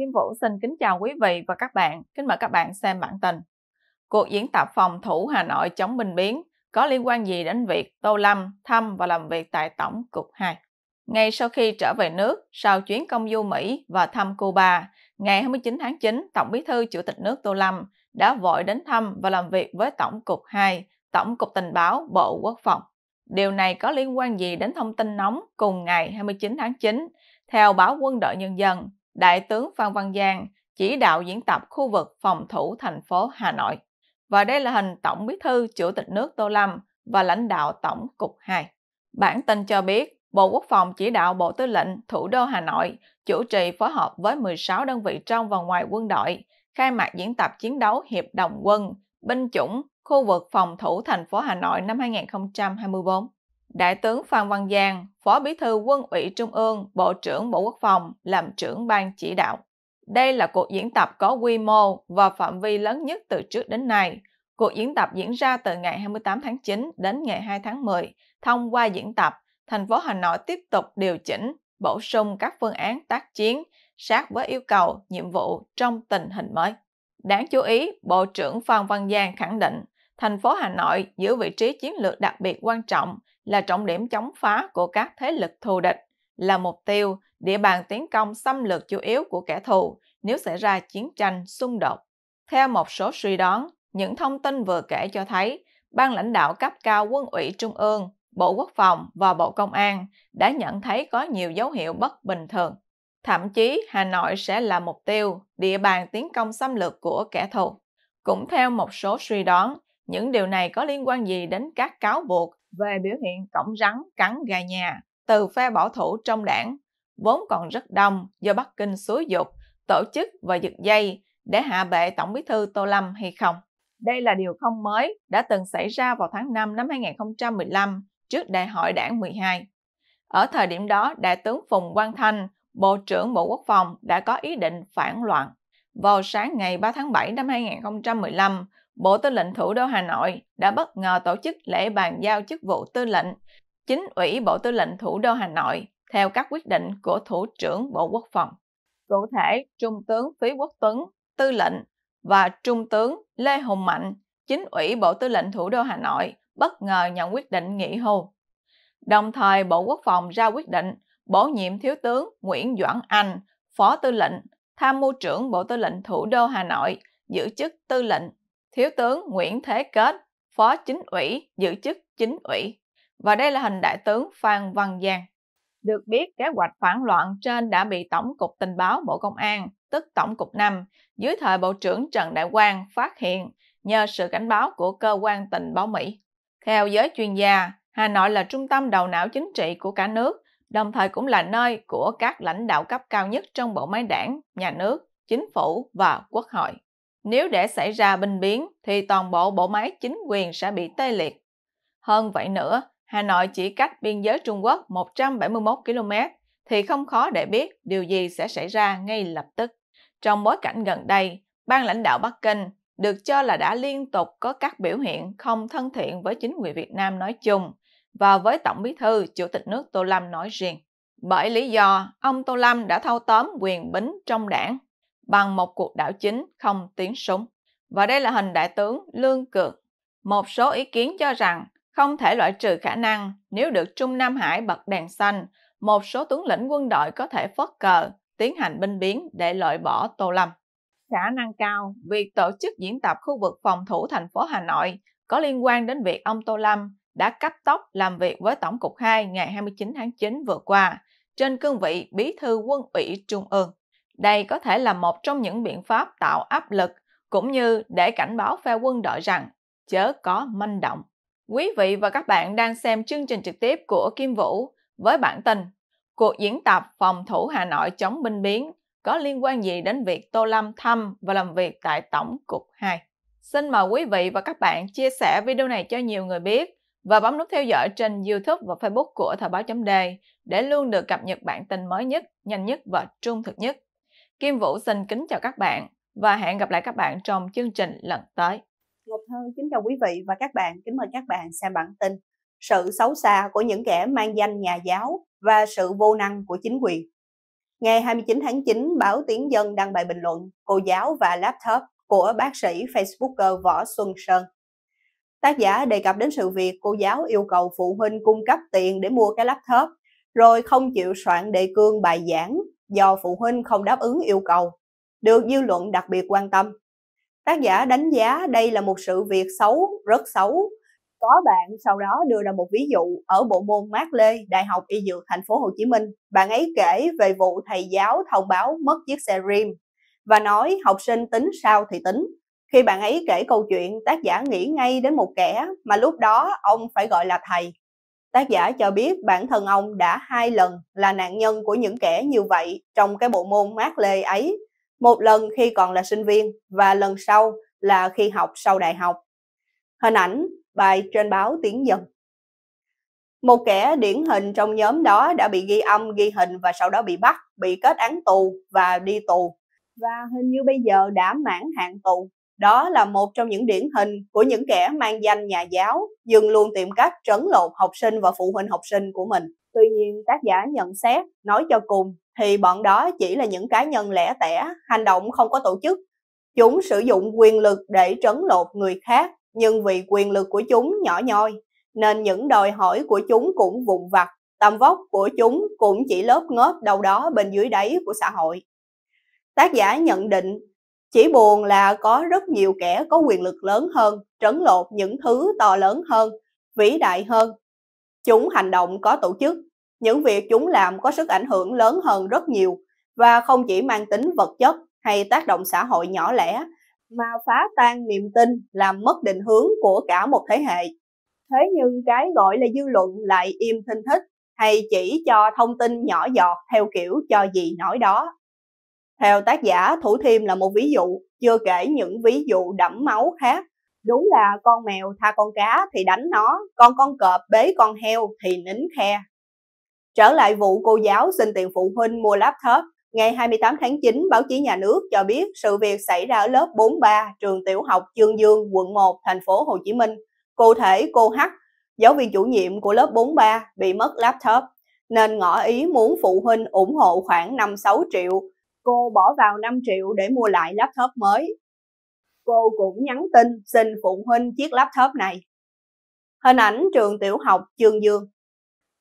Kim Vũ xin kính chào quý vị và các bạn. Kính mời các bạn xem bản tin. Cuộc diễn tập phòng thủ Hà Nội chống binh biến có liên quan gì đến việc Tô Lâm thăm và làm việc tại Tổng cục 2? Ngay sau khi trở về nước, sau chuyến công du Mỹ và thăm Cuba, ngày 29 tháng 9, Tổng bí thư Chủ tịch nước Tô Lâm đã vội đến thăm và làm việc với Tổng cục 2, Tổng cục Tình báo Bộ Quốc phòng. Điều này có liên quan gì đến thông tin nóng cùng ngày 29 tháng 9? Theo báo Quân đội Nhân dân, Đại tướng Phan Văn Giang chỉ đạo diễn tập khu vực phòng thủ thành phố Hà Nội. Và đây là hình Tổng Bí thư Chủ tịch nước Tô Lâm và lãnh đạo Tổng cục 2. Bản tin cho biết, Bộ Quốc phòng chỉ đạo Bộ Tư lệnh thủ đô Hà Nội chủ trì phối hợp với 16 đơn vị trong và ngoài quân đội khai mạc diễn tập chiến đấu hiệp đồng quân, binh chủng, khu vực phòng thủ thành phố Hà Nội năm 2024. Đại tướng Phan Văn Giang, Phó Bí thư Quân ủy Trung ương, Bộ trưởng Bộ Quốc phòng làm trưởng ban chỉ đạo. Đây là cuộc diễn tập có quy mô và phạm vi lớn nhất từ trước đến nay. Cuộc diễn tập diễn ra từ ngày 28 tháng 9 đến ngày 2 tháng 10. Thông qua diễn tập, thành phố Hà Nội tiếp tục điều chỉnh, bổ sung các phương án tác chiến sát với yêu cầu, nhiệm vụ trong tình hình mới. Đáng chú ý, Bộ trưởng Phan Văn Giang khẳng định thành phố Hà Nội giữ vị trí chiến lược đặc biệt quan trọng – là trọng điểm chống phá của các thế lực thù địch, là mục tiêu, địa bàn tiến công xâm lược chủ yếu của kẻ thù nếu xảy ra chiến tranh, xung đột. Theo một số suy đoán, những thông tin vừa kể cho thấy, ban lãnh đạo cấp cao quân ủy Trung ương, Bộ Quốc phòng và Bộ Công an đã nhận thấy có nhiều dấu hiệu bất bình thường. Thậm chí Hà Nội sẽ là mục tiêu, địa bàn tiến công xâm lược của kẻ thù. Cũng theo một số suy đoán, những điều này có liên quan gì đến các cáo buộc về biểu hiện cổng rắn cắn gà nhà từ phe bảo thủ trong đảng, vốn còn rất đông do Bắc Kinh xúi dục, tổ chức và giật dây để hạ bệ Tổng bí thư Tô Lâm hay không. Đây là điều không mới đã từng xảy ra vào tháng 5 năm 2015 trước Đại hội đảng 12. Ở thời điểm đó, Đại tướng Phùng Quang Thanh, Bộ trưởng Bộ Quốc phòng đã có ý định phản loạn. Vào sáng ngày 3 tháng 7 năm 2015, Bộ Tư lệnh Thủ đô Hà Nội đã bất ngờ tổ chức lễ bàn giao chức vụ tư lệnh, chính ủy Bộ Tư lệnh Thủ đô Hà Nội theo các quyết định của Thủ trưởng Bộ Quốc phòng. Cụ thể, Trung tướng Phí Quốc Tuấn, Tư lệnh và Trung tướng Lê Hùng Mạnh, chính ủy Bộ Tư lệnh Thủ đô Hà Nội bất ngờ nhận quyết định nghỉ hưu. Đồng thời, Bộ Quốc phòng ra quyết định bổ nhiệm Thiếu tướng Nguyễn Doãn Anh, Phó Tư lệnh, Tham mưu trưởng Bộ Tư lệnh Thủ đô Hà Nội, giữ chức Tư lệnh Thiếu tướng Nguyễn Thế Kết, Phó Chính ủy, giữ chức Chính ủy. Và đây là hình đại tướng Phan Văn Giang. Được biết, kế hoạch phản loạn trên đã bị Tổng cục Tình báo Bộ Công an, tức Tổng cục 5, dưới thời Bộ trưởng Trần Đại Quang phát hiện nhờ sự cảnh báo của cơ quan tình báo Mỹ. Theo giới chuyên gia, Hà Nội là trung tâm đầu não chính trị của cả nước, đồng thời cũng là nơi của các lãnh đạo cấp cao nhất trong bộ máy đảng, nhà nước, chính phủ và quốc hội. Nếu để xảy ra binh biến thì toàn bộ bộ máy chính quyền sẽ bị tê liệt. Hơn vậy nữa, Hà Nội chỉ cách biên giới Trung Quốc 171 km thì không khó để biết điều gì sẽ xảy ra ngay lập tức. Trong bối cảnh gần đây, ban lãnh đạo Bắc Kinh được cho là đã liên tục có các biểu hiện không thân thiện với chính quyền Việt Nam nói chung và với Tổng Bí thư Chủ tịch nước Tô Lâm nói riêng. Bởi lý do, ông Tô Lâm đã thâu tóm quyền bính trong đảng bằng một cuộc đảo chính không tiếng súng. Và đây là hình đại tướng Lương Cường. Một số ý kiến cho rằng không thể loại trừ khả năng nếu được Trung Nam Hải bật đèn xanh, một số tướng lĩnh quân đội có thể phớt cờ, tiến hành binh biến để loại bỏ Tô Lâm. Khả năng cao, việc tổ chức diễn tập khu vực phòng thủ thành phố Hà Nội có liên quan đến việc ông Tô Lâm đã cấp tốc làm việc với Tổng cục 2 ngày 29 tháng 9 vừa qua trên cương vị Bí thư Quân ủy Trung ương. Đây có thể là một trong những biện pháp tạo áp lực cũng như để cảnh báo phe quân đội rằng chớ có manh động. Quý vị và các bạn đang xem chương trình trực tiếp của Kim Vũ với bản tin Cuộc diễn tập phòng thủ Hà Nội chống binh biến có liên quan gì đến việc Tô Lâm thăm và làm việc tại Tổng cục 2? Xin mời quý vị và các bạn chia sẻ video này cho nhiều người biết và bấm nút theo dõi trên YouTube và Facebook của Thời báo chấm để luôn được cập nhật bản tin mới nhất, nhanh nhất và trung thực nhất. Kim Vũ xin kính chào các bạn và hẹn gặp lại các bạn trong chương trình lần tới. Ngọc Thơ kính chào quý vị và các bạn, kính mời các bạn xem bản tin Sự xấu xa của những kẻ mang danh nhà giáo và sự vô năng của chính quyền. Ngày 29 tháng 9, báo Tiếng Dân đăng bài bình luận Cô giáo và laptop của bác sĩ Facebooker Võ Xuân Sơn. Tác giả đề cập đến sự việc cô giáo yêu cầu phụ huynh cung cấp tiền để mua cái laptop, rồi không chịu soạn đề cương bài giảng do phụ huynh không đáp ứng yêu cầu, được dư luận đặc biệt quan tâm. Tác giả đánh giá đây là một sự việc xấu, rất xấu. Có bạn sau đó đưa ra một ví dụ ở bộ môn Mát Lê, Đại học Y Dược Thành phố Hồ Chí Minh. Bạn ấy kể về vụ thầy giáo thông báo mất chiếc xe rim và nói học sinh tính sao thì tính. Khi bạn ấy kể câu chuyện, tác giả nghĩ ngay đến một kẻ mà lúc đó ông phải gọi là thầy Tác giả cho biết bản thân ông đã hai lần là nạn nhân của những kẻ như vậy trong cái bộ môn mát lê ấy, một lần khi còn là sinh viên và lần sau là khi học sau đại học. Hình ảnh bài trên báo Tiếng Dân. Một kẻ điển hình trong nhóm đó đã bị ghi âm, ghi hình và sau đó bị bắt, bị kết án tù và đi tù. Và hình như bây giờ đã mãn hạn tù. Đó là một trong những điển hình của những kẻ mang danh nhà giáo, dừng luôn tìm cách trấn lột học sinh và phụ huynh học sinh của mình. Tuy nhiên, tác giả nhận xét, nói cho cùng, thì bọn đó chỉ là những cá nhân lẻ tẻ, hành động không có tổ chức. Chúng sử dụng quyền lực để trấn lột người khác, nhưng vì quyền lực của chúng nhỏ nhoi, nên những đòi hỏi của chúng cũng vụn vặt, tầm vóc của chúng cũng chỉ lớp ngớp đâu đó bên dưới đáy của xã hội. Tác giả nhận định chỉ buồn là có rất nhiều kẻ có quyền lực lớn hơn trấn lột những thứ to lớn hơn vĩ đại hơn chúng hành động có tổ chức những việc chúng làm có sức ảnh hưởng lớn hơn rất nhiều và không chỉ mang tính vật chất hay tác động xã hội nhỏ lẻ mà phá tan niềm tin làm mất định hướng của cả một thế hệ thế nhưng cái gọi là dư luận lại im thinh thích hay chỉ cho thông tin nhỏ giọt theo kiểu cho gì nói đó theo tác giả, Thủ Thiêm là một ví dụ, chưa kể những ví dụ đẫm máu khác. Đúng là con mèo tha con cá thì đánh nó, còn con cọp bế con heo thì nín khe. Trở lại vụ cô giáo xin tiền phụ huynh mua laptop, ngày 28 tháng 9, báo chí nhà nước cho biết sự việc xảy ra ở lớp 43 trường tiểu học Chương Dương, quận 1, thành phố Hồ Chí Minh. Cụ thể, cô H, giáo viên chủ nhiệm của lớp 43 bị mất laptop nên ngỏ ý muốn phụ huynh ủng hộ khoảng 5-6 triệu cô bỏ vào 5 triệu để mua lại laptop mới. Cô cũng nhắn tin xin phụ huynh chiếc laptop này. Hình ảnh trường tiểu học Trường Dương.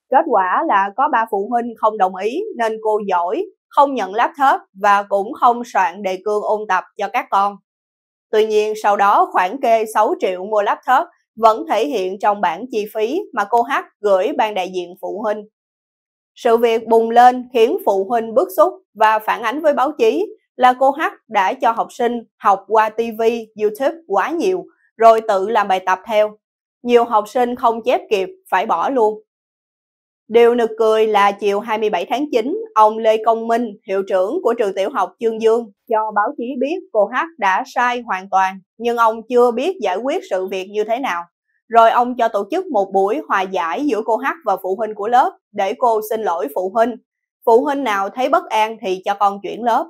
Kết quả là có ba phụ huynh không đồng ý nên cô giỏi, không nhận laptop và cũng không soạn đề cương ôn tập cho các con. Tuy nhiên sau đó khoản kê 6 triệu mua laptop vẫn thể hiện trong bảng chi phí mà cô H gửi ban đại diện phụ huynh. Sự việc bùng lên khiến phụ huynh bức xúc và phản ánh với báo chí là cô H đã cho học sinh học qua TV, YouTube quá nhiều, rồi tự làm bài tập theo. Nhiều học sinh không chép kịp, phải bỏ luôn. Điều nực cười là chiều 27 tháng 9, ông Lê Công Minh, hiệu trưởng của trường tiểu học Chương Dương, cho báo chí biết cô H đã sai hoàn toàn, nhưng ông chưa biết giải quyết sự việc như thế nào rồi ông cho tổ chức một buổi hòa giải giữa cô H và phụ huynh của lớp để cô xin lỗi phụ huynh. Phụ huynh nào thấy bất an thì cho con chuyển lớp.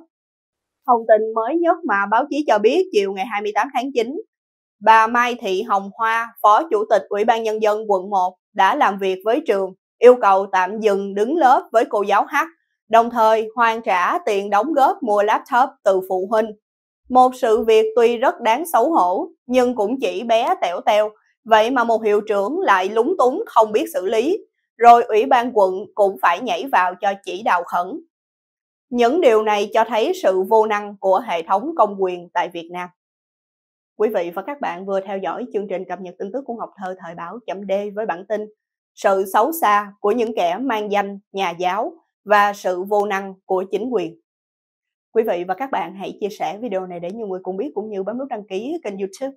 Thông tin mới nhất mà báo chí cho biết chiều ngày 28 tháng 9, bà Mai Thị Hồng Hoa, Phó Chủ tịch Ủy ban Nhân dân quận 1 đã làm việc với trường, yêu cầu tạm dừng đứng lớp với cô giáo H, đồng thời hoàn trả tiền đóng góp mua laptop từ phụ huynh. Một sự việc tuy rất đáng xấu hổ, nhưng cũng chỉ bé tẻo teo Vậy mà một hiệu trưởng lại lúng túng không biết xử lý, rồi ủy ban quận cũng phải nhảy vào cho chỉ đạo khẩn. Những điều này cho thấy sự vô năng của hệ thống công quyền tại Việt Nam. Quý vị và các bạn vừa theo dõi chương trình cập nhật tin tức của Ngọc Thơ thời báo chấm D với bản tin Sự xấu xa của những kẻ mang danh nhà giáo và sự vô năng của chính quyền. Quý vị và các bạn hãy chia sẻ video này để nhiều người cùng biết cũng như bấm nút đăng ký kênh youtube